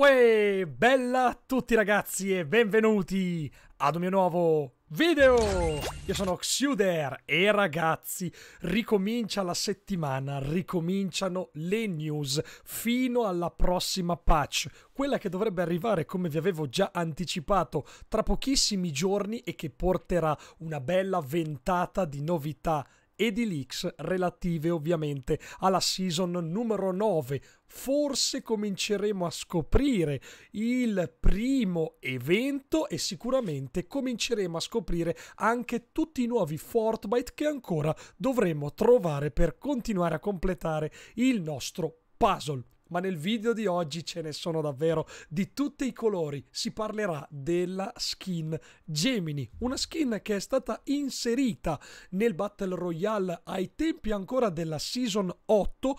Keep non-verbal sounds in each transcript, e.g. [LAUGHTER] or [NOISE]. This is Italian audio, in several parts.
Uè, bella a tutti ragazzi e benvenuti ad un mio nuovo video! Io sono Xuder e ragazzi, ricomincia la settimana, ricominciano le news fino alla prossima patch, quella che dovrebbe arrivare come vi avevo già anticipato tra pochissimi giorni e che porterà una bella ventata di novità ed i leaks relative ovviamente alla season numero 9. Forse cominceremo a scoprire il primo evento e sicuramente cominceremo a scoprire anche tutti i nuovi Fortnite che ancora dovremo trovare per continuare a completare il nostro puzzle ma nel video di oggi ce ne sono davvero di tutti i colori. Si parlerà della skin Gemini, una skin che è stata inserita nel Battle Royale ai tempi ancora della Season 8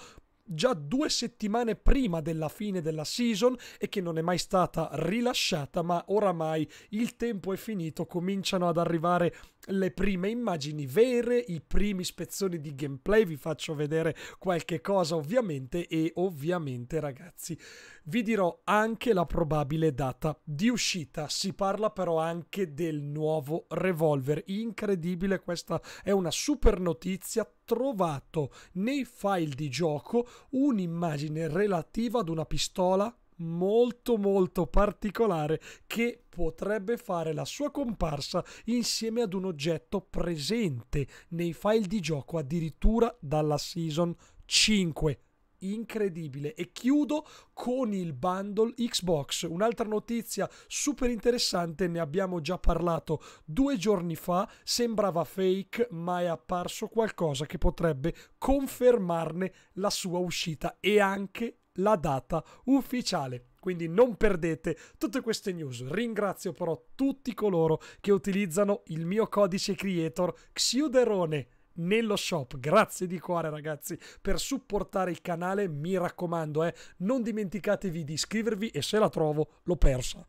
già due settimane prima della fine della season e che non è mai stata rilasciata, ma oramai il tempo è finito, cominciano ad arrivare le prime immagini vere, i primi spezzoni di gameplay, vi faccio vedere qualche cosa ovviamente e ovviamente ragazzi vi dirò anche la probabile data di uscita, si parla però anche del nuovo revolver, incredibile questa è una super notizia trovato nei file di gioco un'immagine relativa ad una pistola molto molto particolare che potrebbe fare la sua comparsa insieme ad un oggetto presente nei file di gioco addirittura dalla season 5 incredibile. E chiudo con il bundle Xbox. Un'altra notizia super interessante, ne abbiamo già parlato due giorni fa. Sembrava fake, ma è apparso qualcosa che potrebbe confermarne la sua uscita e anche la data ufficiale. Quindi non perdete tutte queste news. Ringrazio però tutti coloro che utilizzano il mio codice creator Xiuderone nello shop. Grazie di cuore ragazzi per supportare il canale, mi raccomando, eh. non dimenticatevi di iscrivervi e se la trovo l'ho persa.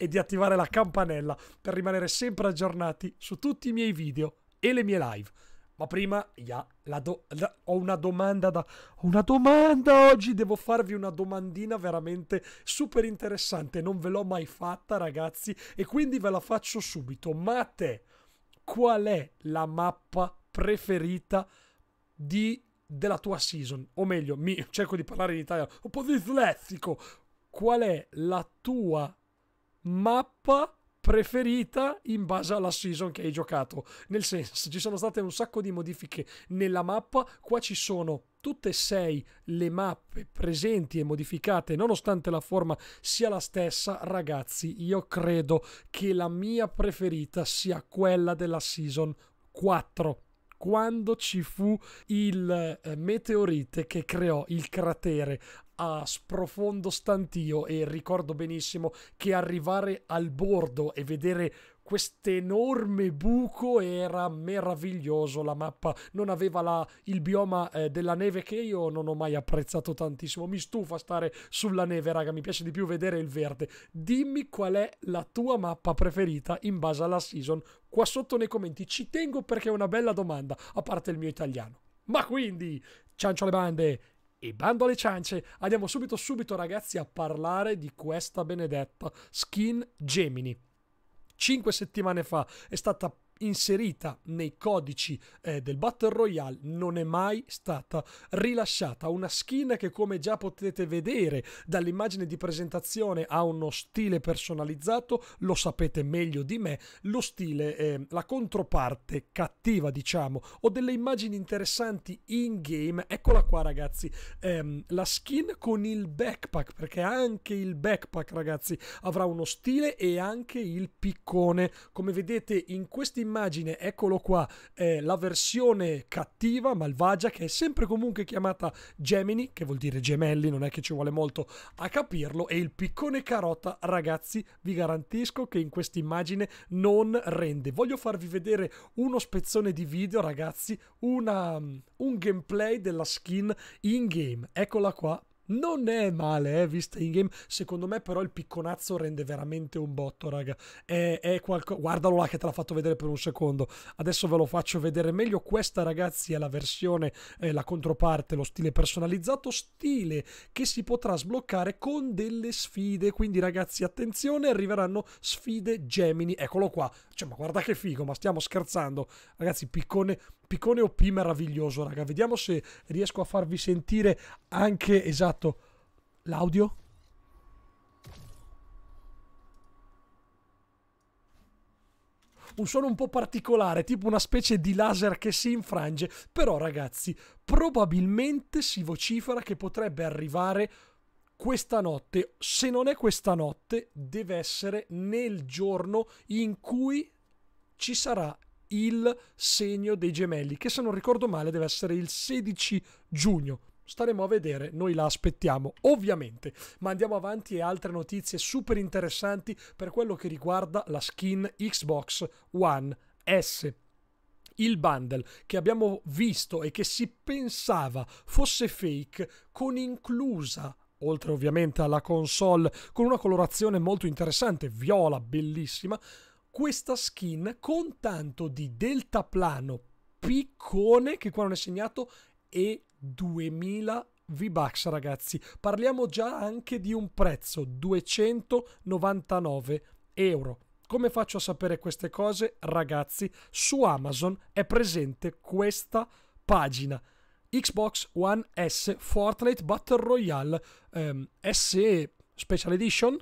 E di attivare la campanella per rimanere sempre aggiornati su tutti i miei video e le mie live. Ma prima, yeah, do, la, ho una domanda da... Ho una domanda oggi! Devo farvi una domandina veramente super interessante. Non ve l'ho mai fatta, ragazzi. E quindi ve la faccio subito. Ma a te qual è la mappa preferita di, della tua season. O meglio, mi, [LAUGHS] cerco di parlare in italiano, un po' dislessico. Qual è la tua mappa preferita in base alla season che hai giocato? Nel senso, ci sono state un sacco di modifiche nella mappa, qua ci sono tutte e sei le mappe presenti e modificate, nonostante la forma sia la stessa, ragazzi, io credo che la mia preferita sia quella della Season 4 quando ci fu il eh, meteorite che creò il cratere a sprofondo stantio e ricordo benissimo che arrivare al bordo e vedere questo enorme buco era meraviglioso la mappa non aveva la, il bioma eh, della neve che io non ho mai apprezzato tantissimo mi stufa stare sulla neve raga mi piace di più vedere il verde dimmi qual è la tua mappa preferita in base alla season qua sotto nei commenti ci tengo perché è una bella domanda a parte il mio italiano ma quindi ciancio alle bande e bando alle ciance, andiamo subito subito ragazzi a parlare di questa benedetta skin Gemini. Cinque settimane fa è stata inserita nei codici eh, del Battle Royale non è mai stata rilasciata. Una skin che come già potete vedere dall'immagine di presentazione ha uno stile personalizzato, lo sapete meglio di me, lo stile, eh, la controparte cattiva diciamo, o delle immagini interessanti in game, eccola qua ragazzi, ehm, la skin con il backpack, perché anche il backpack ragazzi avrà uno stile e anche il piccone. Come vedete in questi immagine, eccolo qua, è la versione cattiva, malvagia, che è sempre comunque chiamata Gemini, che vuol dire gemelli, non è che ci vuole molto a capirlo, e il piccone carota, ragazzi, vi garantisco che in questa immagine non rende. Voglio farvi vedere uno spezzone di video, ragazzi, una, mm, un gameplay della skin in game. Eccola qua, non è male, eh, vista in game. Secondo me, però, il picconazzo rende veramente un botto, raga. È, è qualcosa. Guardalo là che te l'ha fatto vedere per un secondo. Adesso ve lo faccio vedere meglio. Questa, ragazzi, è la versione, è eh, la controparte, lo stile personalizzato. Stile che si potrà sbloccare con delle sfide. Quindi, ragazzi, attenzione, arriveranno sfide Gemini. Eccolo qua. Cioè, ma guarda che figo, ma stiamo scherzando. Ragazzi, piccone. Piccone OP meraviglioso, raga. Vediamo se riesco a farvi sentire anche esatto fatto l'audio? un suono un po' particolare, tipo una specie di laser che si infrange. Però, ragazzi, probabilmente si vocifera che potrebbe arrivare questa notte. Se non è questa notte, deve essere nel giorno in cui ci sarà il segno dei gemelli, che se non ricordo male deve essere il 16 giugno staremo a vedere, noi la aspettiamo ovviamente, ma andiamo avanti e altre notizie super interessanti per quello che riguarda la skin Xbox One S il bundle che abbiamo visto e che si pensava fosse fake con inclusa oltre ovviamente alla console con una colorazione molto interessante viola bellissima questa skin con tanto di deltaplano piccone che qua non è segnato e 2000 V-Bucks ragazzi, parliamo già anche di un prezzo 299 euro. Come faccio a sapere queste cose? Ragazzi, su Amazon è presente questa pagina. Xbox One S Fortnite Battle Royale ehm, SE Special Edition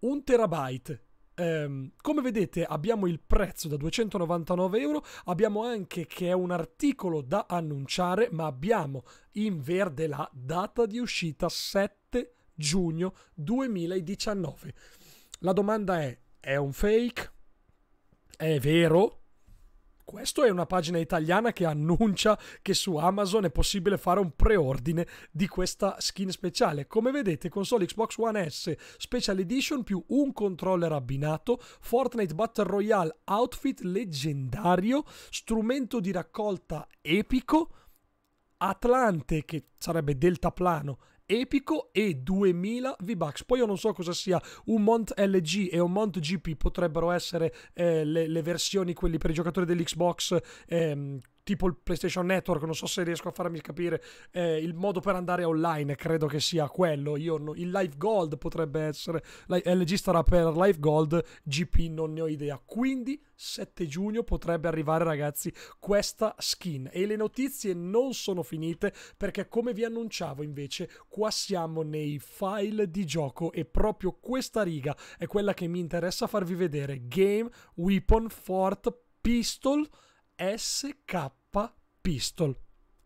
1 terabyte Um, come vedete abbiamo il prezzo da 299 euro, abbiamo anche che è un articolo da annunciare, ma abbiamo in verde la data di uscita 7 giugno 2019. La domanda è, è un fake? È vero? Questo è una pagina italiana che annuncia che su Amazon è possibile fare un preordine di questa skin speciale. Come vedete, console Xbox One S Special Edition più un controller abbinato, Fortnite Battle Royale outfit leggendario, strumento di raccolta epico, Atlante che sarebbe deltaplano epico e 2000 V-Bucks. Poi io non so cosa sia un Mont LG e un Mont GP potrebbero essere eh, le, le, versioni, quelli per i giocatori dell'Xbox ehm, tipo il PlayStation Network, non so se riesco a farmi capire, eh, il modo per andare online credo che sia quello, Io no, il Live Gold potrebbe essere, LG starà per Live Gold, GP non ne ho idea, quindi 7 giugno potrebbe arrivare ragazzi questa skin e le notizie non sono finite perché come vi annunciavo invece qua siamo nei file di gioco e proprio questa riga è quella che mi interessa farvi vedere game weapon fort pistol SK Pistol.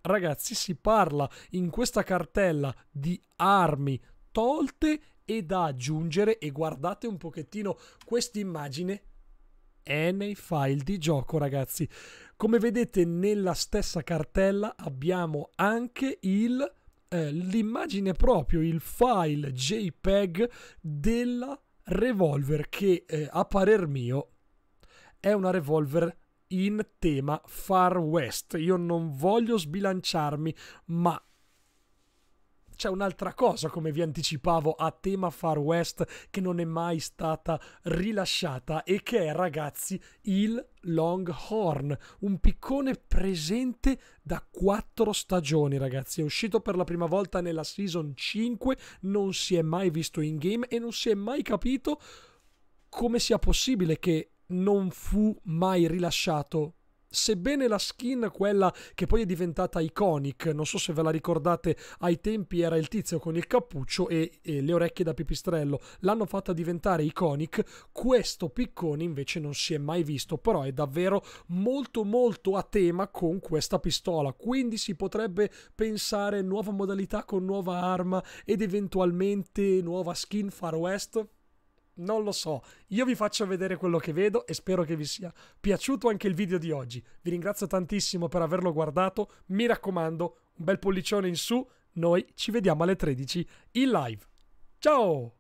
Ragazzi, si parla in questa cartella di armi tolte e da aggiungere e guardate un pochettino questa immagine è nei file di gioco ragazzi come vedete nella stessa cartella abbiamo anche il eh, l'immagine proprio il file jpeg della revolver che eh, a parer mio è una revolver in tema Far West. Io non voglio sbilanciarmi, ma c'è un'altra cosa, come vi anticipavo, a tema Far West che non è mai stata rilasciata e che è, ragazzi, il Longhorn, un piccone presente da quattro stagioni, ragazzi. È uscito per la prima volta nella season 5, non si è mai visto in game e non si è mai capito come sia possibile che non fu mai rilasciato sebbene la skin, quella che poi è diventata iconic, non so se ve la ricordate, ai tempi era il tizio con il cappuccio e, e le orecchie da pipistrello, l'hanno fatta diventare iconic, questo piccone invece non si è mai visto, però è davvero molto molto a tema con questa pistola, quindi si potrebbe pensare nuova modalità con nuova arma ed eventualmente nuova skin Far West? Non lo so, io vi faccio vedere quello che vedo e spero che vi sia piaciuto anche il video di oggi. Vi ringrazio tantissimo per averlo guardato, mi raccomando, un bel pollicione in su, noi ci vediamo alle 13 in live. Ciao!